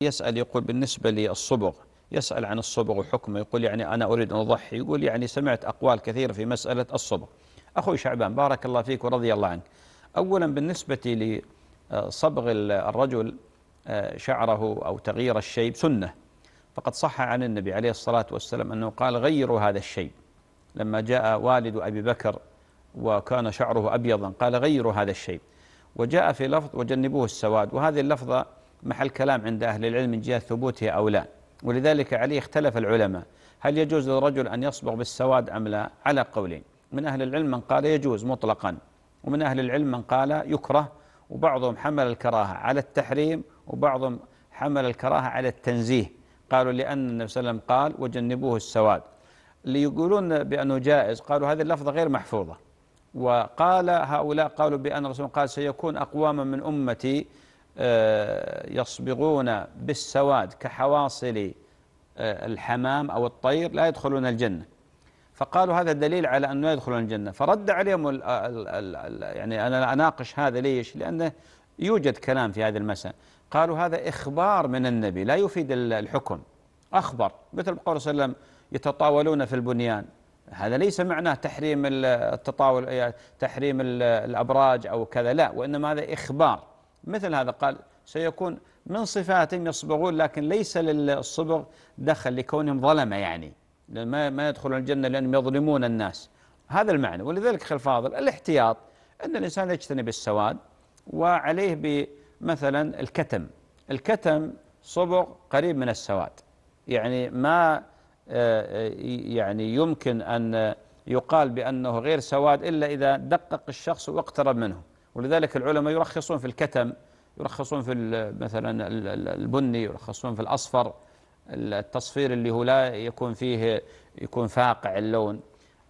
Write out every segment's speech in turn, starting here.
يسأل يقول بالنسبة للصبغ يسأل عن الصبغ وحكمه يقول يعني أنا أريد أن أضحي يقول يعني سمعت أقوال كثيرة في مسألة الصبغ أخوي شعبان بارك الله فيك ورضي الله عنك أولا بالنسبة لصبغ الرجل آه، شعره أو تغيير الشيب سنة فقد صح عن النبي عليه الصلاة والسلام أنه قال غيروا هذا الشيب لما جاء والد أبي بكر وكان شعره أبيضا قال غيروا هذا الشيب وجاء في لفظ وجنبوه السواد وهذه اللفظة محل كلام عند أهل العلم من جهة ثبوتها أو لا ولذلك عليه اختلف العلماء هل يجوز للرجل أن يصبغ بالسواد أم لا على قولين من أهل العلم من قال يجوز مطلقا ومن أهل العلم من قال يكره وبعضهم حمل الكراهة على التحريم وبعضهم حمل الكراهة على التنزيه قالوا لأن النبي صلى الله عليه وسلم قال وجنبوه السواد اللي يقولون بأنه جائز قالوا هذه اللفظة غير محفوظة وقال هؤلاء قالوا بأن الرسول قال سيكون أقواما من أمتي آه، يصبغون بالسواد كحواصل آه، الحمام أو الطير لا يدخلون الجنة فقالوا هذا دليل على أنه لا يدخلون الجنة فرد عليهم الـ الـ الـ يعني أنا أناقش هذا ليش لأنه يوجد كلام في هذا المسألة قالوا هذا إخبار من النبي لا يفيد الحكم أخبر مثل قول صلى الله عليه وسلم يتطاولون في البنيان هذا ليس معناه تحريم التطاول يعني تحريم الأبراج أو كذا لا وإنما هذا إخبار مثل هذا قال سيكون من صفاتهم يصبغون لكن ليس للصبغ دخل لكونهم ظلمة يعني ما ما يدخلون الجنة لأنهم يظلمون الناس هذا المعنى ولذلك أخي الفاضل الاحتياط أن الإنسان يجتنب السواد وعليه بمثلا الكتم الكتم صبغ قريب من السواد يعني ما آه، آه، يعني يمكن أن يقال بأنه غير سواد إلا إذا دقق الشخص واقترب منه ولذلك العلماء يرخصون في الكتم يرخصون في مثلا البني يرخصون في الأصفر التصفير اللي هو لا يكون فيه يكون فاقع اللون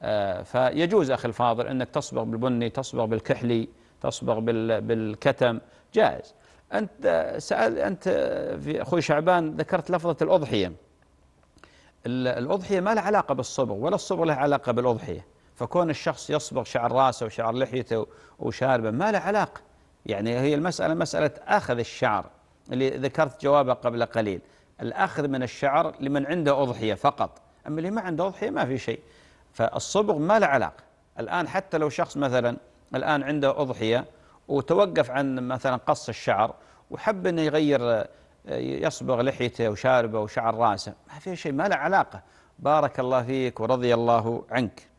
آه، فيجوز أخي الفاضل أنك تصبغ بالبني تصبغ بالكحلي تصبغ بالكتم جائز أنت سأل أنت في أخوي شعبان ذكرت لفظة الأضحية الأضحية ما لها علاقة بالصبغ ولا الصبغ له علاقة بالأضحية فكون الشخص يصبغ شعر راسه وشعر لحيته وشاربه ما له علاقة يعني هي المسألة مسألة أخذ الشعر اللي ذكرت جوابه قبل قليل الأخذ من الشعر لمن عنده أضحية فقط أما اللي ما عنده أضحية ما في شيء فالصبغ ما له علاقة الآن حتى لو شخص مثلا الآن عنده أضحية وتوقف عن مثلا قص الشعر وحب أنه يغير يصبغ لحيته وشاربه وشعر راسه ما في شيء ما له علاقة بارك الله فيك ورضي الله عنك